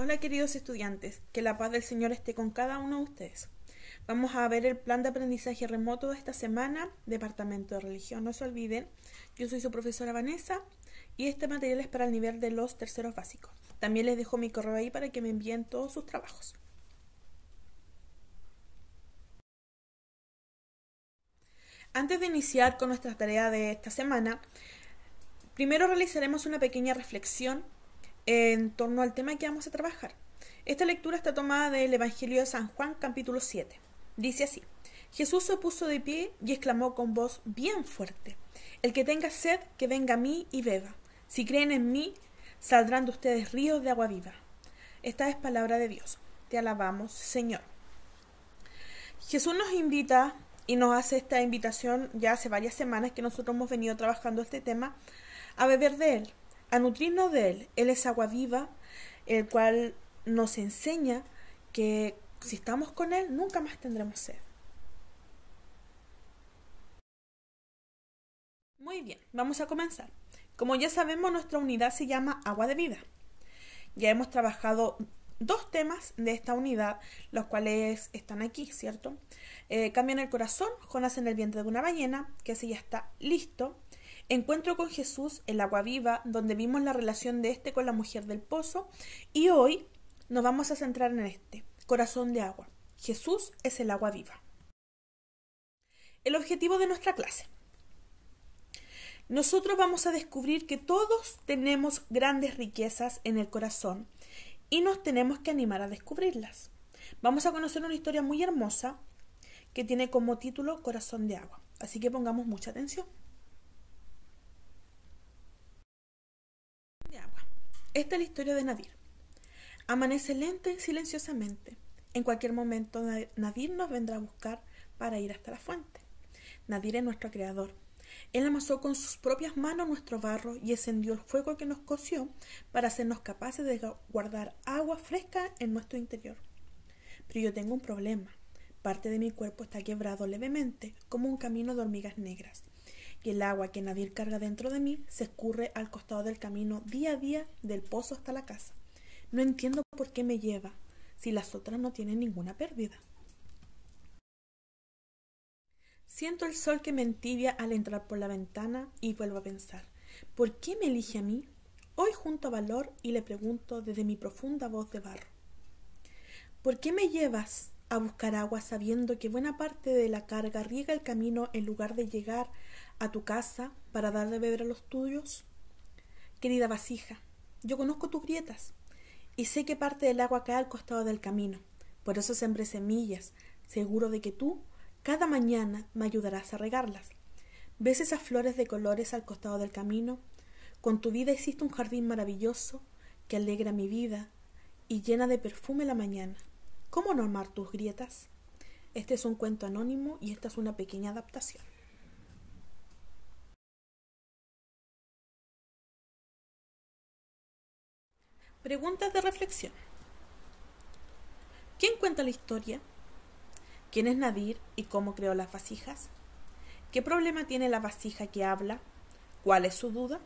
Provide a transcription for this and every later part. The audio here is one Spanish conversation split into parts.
Hola queridos estudiantes, que la paz del Señor esté con cada uno de ustedes. Vamos a ver el plan de aprendizaje remoto de esta semana, Departamento de Religión. No se olviden, yo soy su profesora Vanessa y este material es para el nivel de los terceros básicos. También les dejo mi correo ahí para que me envíen todos sus trabajos. Antes de iniciar con nuestra tarea de esta semana, primero realizaremos una pequeña reflexión en torno al tema que vamos a trabajar. Esta lectura está tomada del Evangelio de San Juan capítulo 7. Dice así, Jesús se puso de pie y exclamó con voz bien fuerte, El que tenga sed, que venga a mí y beba. Si creen en mí, saldrán de ustedes ríos de agua viva. Esta es palabra de Dios. Te alabamos, Señor. Jesús nos invita y nos hace esta invitación ya hace varias semanas que nosotros hemos venido trabajando este tema, a beber de Él, a nutrirnos de Él. Él es agua viva, el cual nos enseña que si estamos con Él, nunca más tendremos sed. Muy bien, vamos a comenzar. Como ya sabemos, nuestra unidad se llama agua de vida. Ya hemos trabajado dos temas de esta unidad, los cuales están aquí, ¿cierto? Eh, cambian el corazón, Jonas en el vientre de una ballena, que ese ya está listo. Encuentro con Jesús, el agua viva, donde vimos la relación de este con la mujer del pozo, y hoy nos vamos a centrar en este, corazón de agua. Jesús es el agua viva. El objetivo de nuestra clase. Nosotros vamos a descubrir que todos tenemos grandes riquezas en el corazón y nos tenemos que animar a descubrirlas. Vamos a conocer una historia muy hermosa que tiene como título Corazón de agua. Así que pongamos mucha atención. Esta es la historia de Nadir. Amanece lenta y silenciosamente. En cualquier momento Nadir nos vendrá a buscar para ir hasta la fuente. Nadir es nuestro creador. Él amasó con sus propias manos nuestro barro y encendió el fuego que nos coció para hacernos capaces de guardar agua fresca en nuestro interior. Pero yo tengo un problema. Parte de mi cuerpo está quebrado levemente, como un camino de hormigas negras, que el agua que Nadir carga dentro de mí se escurre al costado del camino día a día del pozo hasta la casa. No entiendo por qué me lleva, si las otras no tienen ninguna pérdida. Siento el sol que me entibia al entrar por la ventana y vuelvo a pensar, ¿por qué me elige a mí? Hoy junto a Valor y le pregunto desde mi profunda voz de barro, ¿por qué me llevas a buscar agua sabiendo que buena parte de la carga riega el camino en lugar de llegar a tu casa para dar de beber a los tuyos? Querida vasija, yo conozco tus grietas y sé que parte del agua cae al costado del camino. Por eso sembré semillas, seguro de que tú cada mañana me ayudarás a regarlas. ¿Ves esas flores de colores al costado del camino? Con tu vida existe un jardín maravilloso que alegra mi vida y llena de perfume la mañana. ¿Cómo no amar tus grietas? Este es un cuento anónimo y esta es una pequeña adaptación. Preguntas de reflexión. ¿Quién cuenta la historia? ¿Quién es Nadir y cómo creó las vasijas? ¿Qué problema tiene la vasija que habla? ¿Cuál es su duda?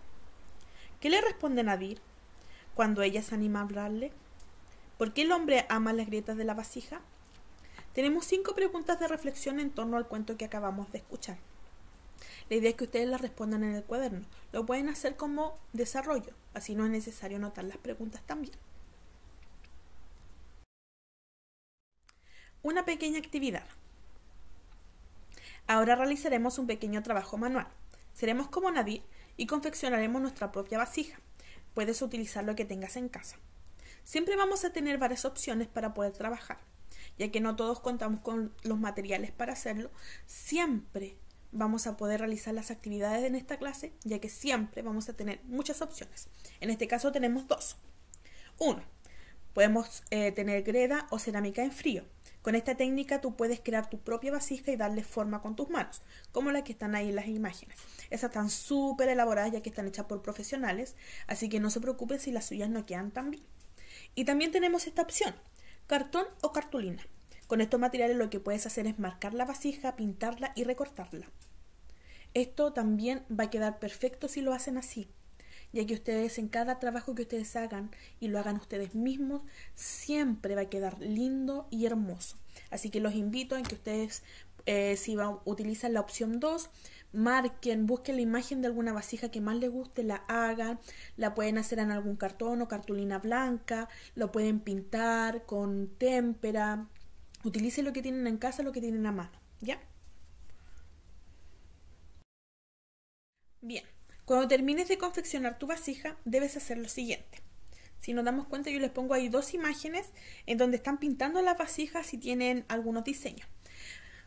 ¿Qué le responde Nadir cuando ella se anima a hablarle? ¿Por qué el hombre ama las grietas de la vasija? Tenemos cinco preguntas de reflexión en torno al cuento que acabamos de escuchar. La idea es que ustedes la respondan en el cuaderno. Lo pueden hacer como desarrollo, así no es necesario anotar las preguntas también. Una pequeña actividad. Ahora realizaremos un pequeño trabajo manual. Seremos como Nadir y confeccionaremos nuestra propia vasija. Puedes utilizar lo que tengas en casa. Siempre vamos a tener varias opciones para poder trabajar. Ya que no todos contamos con los materiales para hacerlo, siempre vamos a poder realizar las actividades en esta clase, ya que siempre vamos a tener muchas opciones. En este caso tenemos dos. Uno, podemos eh, tener greda o cerámica en frío. Con esta técnica tú puedes crear tu propia vasija y darle forma con tus manos, como las que están ahí en las imágenes. Esas están súper elaboradas ya que están hechas por profesionales, así que no se preocupen si las suyas no quedan tan bien. Y también tenemos esta opción, cartón o cartulina. Con estos materiales lo que puedes hacer es marcar la vasija, pintarla y recortarla. Esto también va a quedar perfecto si lo hacen así, ya que ustedes en cada trabajo que ustedes hagan y lo hagan ustedes mismos, siempre va a quedar lindo y hermoso. Así que los invito a que ustedes, eh, si utilizan la opción 2, marquen, busquen la imagen de alguna vasija que más les guste, la hagan, la pueden hacer en algún cartón o cartulina blanca, lo pueden pintar con témpera, utilicen lo que tienen en casa, lo que tienen a mano, ¿ya? Bien, cuando termines de confeccionar tu vasija, debes hacer lo siguiente. Si nos damos cuenta, yo les pongo ahí dos imágenes en donde están pintando las vasijas y tienen algunos diseños.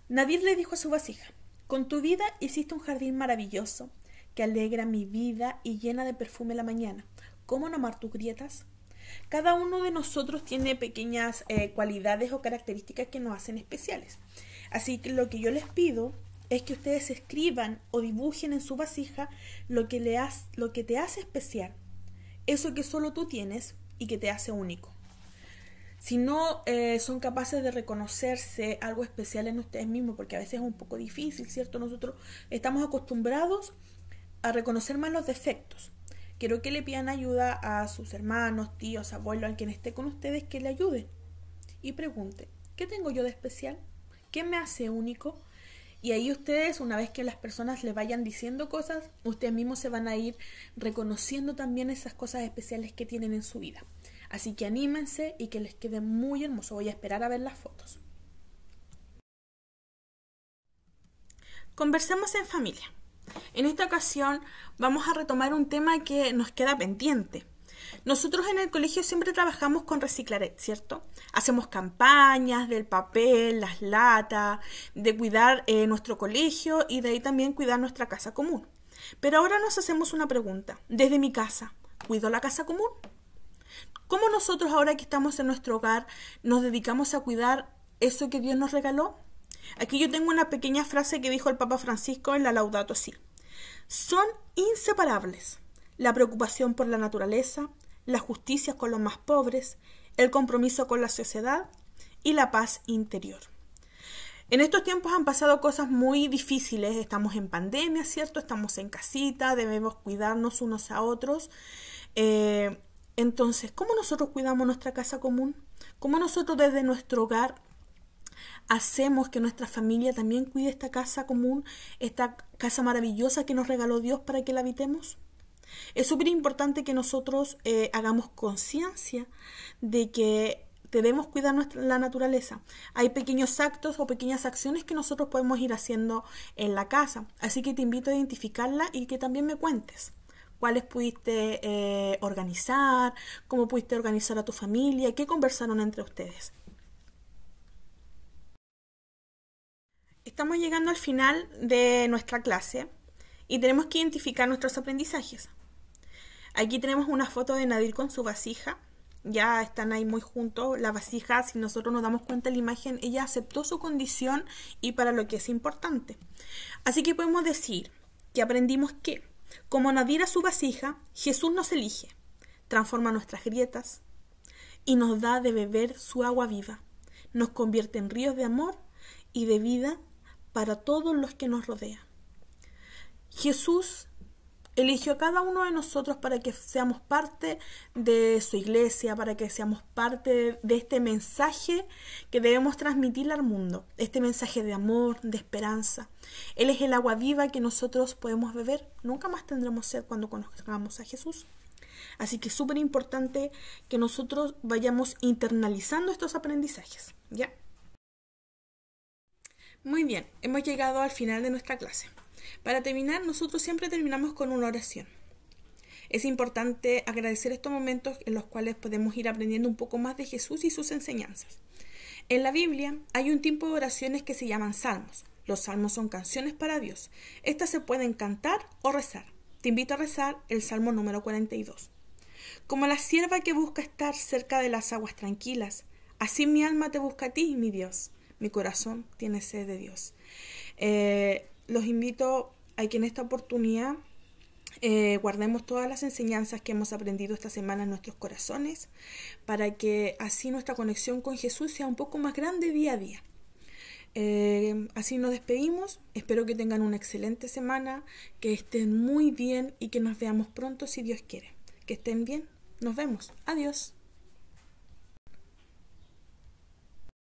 Nadir le dijo a su vasija, con tu vida hiciste un jardín maravilloso que alegra mi vida y llena de perfume la mañana. ¿Cómo nomar amar tus grietas? Cada uno de nosotros tiene pequeñas eh, cualidades o características que nos hacen especiales. Así que lo que yo les pido es que ustedes escriban o dibujen en su vasija lo que, le lo que te hace especial, eso que solo tú tienes y que te hace único. Si no eh, son capaces de reconocerse algo especial en ustedes mismos, porque a veces es un poco difícil, ¿cierto? Nosotros estamos acostumbrados a reconocer más los defectos. Quiero que le pidan ayuda a sus hermanos, tíos, abuelos, a quien esté con ustedes, que le ayude. Y pregunte, ¿qué tengo yo de especial? ¿Qué me hace único? Y ahí ustedes, una vez que las personas les vayan diciendo cosas, ustedes mismos se van a ir reconociendo también esas cosas especiales que tienen en su vida. Así que anímense y que les quede muy hermoso. Voy a esperar a ver las fotos. Conversemos en familia. En esta ocasión vamos a retomar un tema que nos queda pendiente nosotros en el colegio siempre trabajamos con Reciclaret, ¿cierto? Hacemos campañas del papel, las latas, de cuidar eh, nuestro colegio y de ahí también cuidar nuestra casa común. Pero ahora nos hacemos una pregunta. Desde mi casa, ¿cuido la casa común? ¿Cómo nosotros ahora que estamos en nuestro hogar nos dedicamos a cuidar eso que Dios nos regaló? Aquí yo tengo una pequeña frase que dijo el Papa Francisco en la Laudato Si. Son inseparables la preocupación por la naturaleza, la justicia con los más pobres, el compromiso con la sociedad y la paz interior. En estos tiempos han pasado cosas muy difíciles, estamos en pandemia, ¿cierto? Estamos en casita, debemos cuidarnos unos a otros. Eh, entonces, ¿cómo nosotros cuidamos nuestra casa común? ¿Cómo nosotros desde nuestro hogar hacemos que nuestra familia también cuide esta casa común, esta casa maravillosa que nos regaló Dios para que la habitemos? Es súper importante que nosotros eh, hagamos conciencia de que debemos cuidar la naturaleza. Hay pequeños actos o pequeñas acciones que nosotros podemos ir haciendo en la casa. Así que te invito a identificarla y que también me cuentes cuáles pudiste eh, organizar, cómo pudiste organizar a tu familia, qué conversaron entre ustedes. Estamos llegando al final de nuestra clase y tenemos que identificar nuestros aprendizajes. Aquí tenemos una foto de Nadir con su vasija. Ya están ahí muy juntos. La vasija, si nosotros nos damos cuenta de la imagen, ella aceptó su condición y para lo que es importante. Así que podemos decir que aprendimos que, como Nadir a su vasija, Jesús nos elige, transforma nuestras grietas y nos da de beber su agua viva. Nos convierte en ríos de amor y de vida para todos los que nos rodean. Jesús eligió a cada uno de nosotros para que seamos parte de su iglesia, para que seamos parte de este mensaje que debemos transmitir al mundo, este mensaje de amor, de esperanza. Él es el agua viva que nosotros podemos beber, nunca más tendremos sed cuando conozcamos a Jesús. Así que es súper importante que nosotros vayamos internalizando estos aprendizajes, ¿ya? Muy bien, hemos llegado al final de nuestra clase. Para terminar, nosotros siempre terminamos con una oración. Es importante agradecer estos momentos en los cuales podemos ir aprendiendo un poco más de Jesús y sus enseñanzas. En la Biblia hay un tipo de oraciones que se llaman salmos. Los salmos son canciones para Dios. Estas se pueden cantar o rezar. Te invito a rezar el Salmo número 42. Como la sierva que busca estar cerca de las aguas tranquilas, así mi alma te busca a ti, mi Dios. Mi corazón tiene sed de Dios. Eh, los invito a que en esta oportunidad eh, guardemos todas las enseñanzas que hemos aprendido esta semana en nuestros corazones para que así nuestra conexión con Jesús sea un poco más grande día a día. Eh, así nos despedimos. Espero que tengan una excelente semana, que estén muy bien y que nos veamos pronto si Dios quiere. Que estén bien. Nos vemos. Adiós.